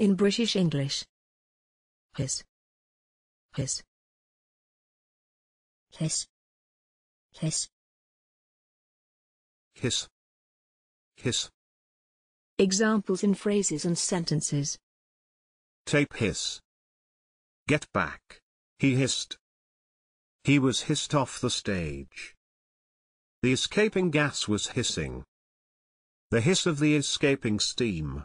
in British English. hiss, hiss, Kiss. Kiss. Kiss. Kiss. Examples in phrases and sentences. Tape hiss. Get back. He hissed. He was hissed off the stage. The escaping gas was hissing. The hiss of the escaping steam.